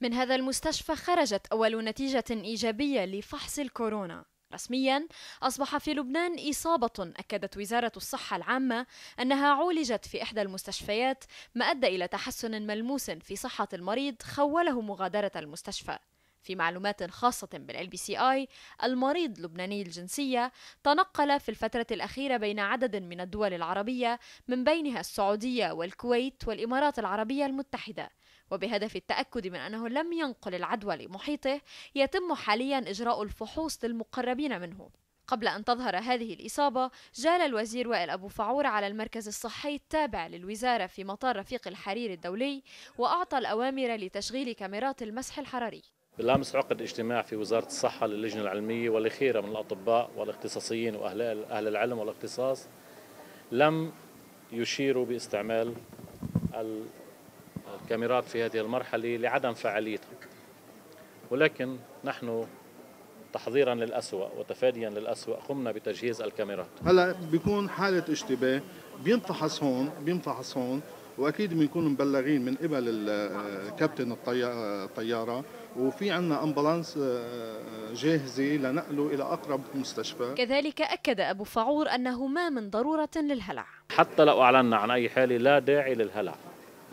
من هذا المستشفى خرجت أول نتيجة إيجابية لفحص الكورونا رسميا أصبح في لبنان إصابة أكدت وزارة الصحة العامة أنها عولجت في إحدى المستشفيات ما أدى إلى تحسن ملموس في صحة المريض خوله مغادرة المستشفى في معلومات خاصة بالال بي سي اي المريض لبناني الجنسية تنقل في الفترة الأخيرة بين عدد من الدول العربية من بينها السعودية والكويت والإمارات العربية المتحدة وبهدف التأكد من أنه لم ينقل العدوى لمحيطه يتم حاليا إجراء الفحوص للمقربين منه قبل أن تظهر هذه الإصابة جال الوزير وائل أبو فعور على المركز الصحي التابع للوزارة في مطار رفيق الحرير الدولي وأعطى الأوامر لتشغيل كاميرات المسح الحراري بالامس عقد اجتماع في وزاره الصحه للجنه العلميه والخيره من الاطباء والاختصاصيين واهل اهل العلم والاختصاص لم يشيروا باستعمال الكاميرات في هذه المرحلة لعدم فعاليتها ولكن نحن تحضيرا للأسوأ وتفاديا للأسوأ قمنا بتجهيز الكاميرات هلا بيكون حالة اشتباه بينفحص هون بينفحص هون واكيد بنكون مبلغين من قبل كابتن الطياره وفي عندنا امبولانس آه، جاهزه لنقله الى اقرب مستشفى كذلك اكد ابو فعور انه ما من ضروره للهلع حتى لو اعلنا عن اي حاله لا داعي للهلع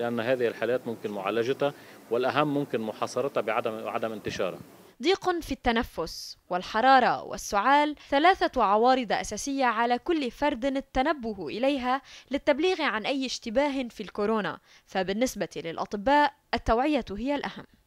لأن هذه الحالات ممكن معالجتها والأهم ممكن محاصرتها بعدم عدم انتشارها ضيق في التنفس والحرارة والسعال ثلاثة عوارض أساسية على كل فرد التنبه إليها للتبليغ عن أي اشتباه في الكورونا فبالنسبة للأطباء التوعية هي الأهم